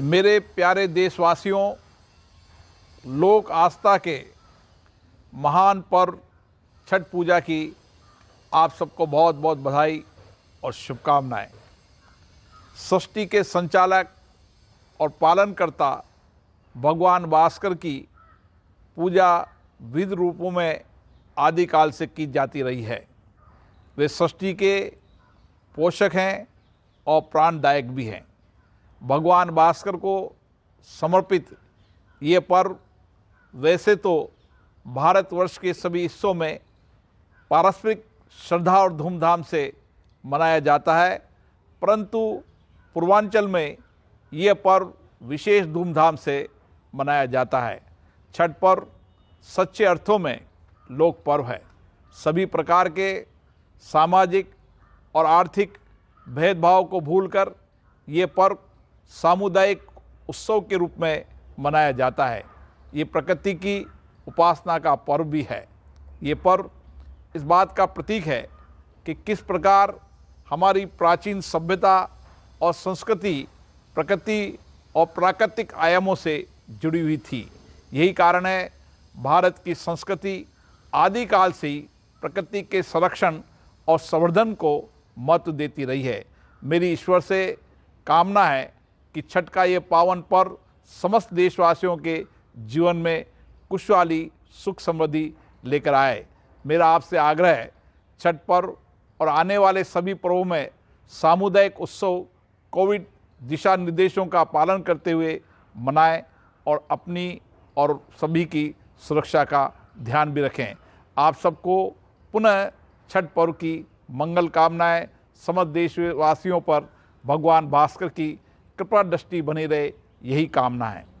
मेरे प्यारे देशवासियों लोक आस्था के महान पर्व छठ पूजा की आप सबको बहुत बहुत बधाई और शुभकामनाएं सृष्टि के संचालक और पालनकर्ता भगवान भास्कर की पूजा विध रूपों में आदिकाल से की जाती रही है वे सृष्टि के पोषक हैं और प्राणदायक भी हैं भगवान भास्कर को समर्पित ये पर्व वैसे तो भारतवर्ष के सभी हिस्सों में पारस्परिक श्रद्धा और धूमधाम से मनाया जाता है परंतु पूर्वांचल में ये पर्व विशेष धूमधाम से मनाया जाता है छठ पर्व सच्चे अर्थों में लोक पर्व है सभी प्रकार के सामाजिक और आर्थिक भेदभाव को भूलकर ये पर्व सामुदायिक उत्सव के रूप में मनाया जाता है ये प्रकृति की उपासना का पर्व भी है ये पर्व इस बात का प्रतीक है कि किस प्रकार हमारी प्राचीन सभ्यता और संस्कृति प्रकृति और प्राकृतिक आयामों से जुड़ी हुई थी यही कारण है भारत की संस्कृति आदिकाल से ही प्रकृति के संरक्षण और संवर्धन को महत्व देती रही है मेरी ईश्वर से कामना है कि छठ का ये पावन पर्व समस्त देशवासियों के जीवन में खुशहाली सुख समृद्धि लेकर आए मेरा आपसे आग्रह है छठ पर्व और आने वाले सभी पर्वों में सामुदायिक उत्सव कोविड दिशा निर्देशों का पालन करते हुए मनाएं और अपनी और सभी की सुरक्षा का ध्यान भी रखें आप सबको पुनः छठ पर्व की मंगल कामनाएं समस्त देशवासियों पर भगवान भास्कर की कृपा दृष्टि बनी रहे यही कामना है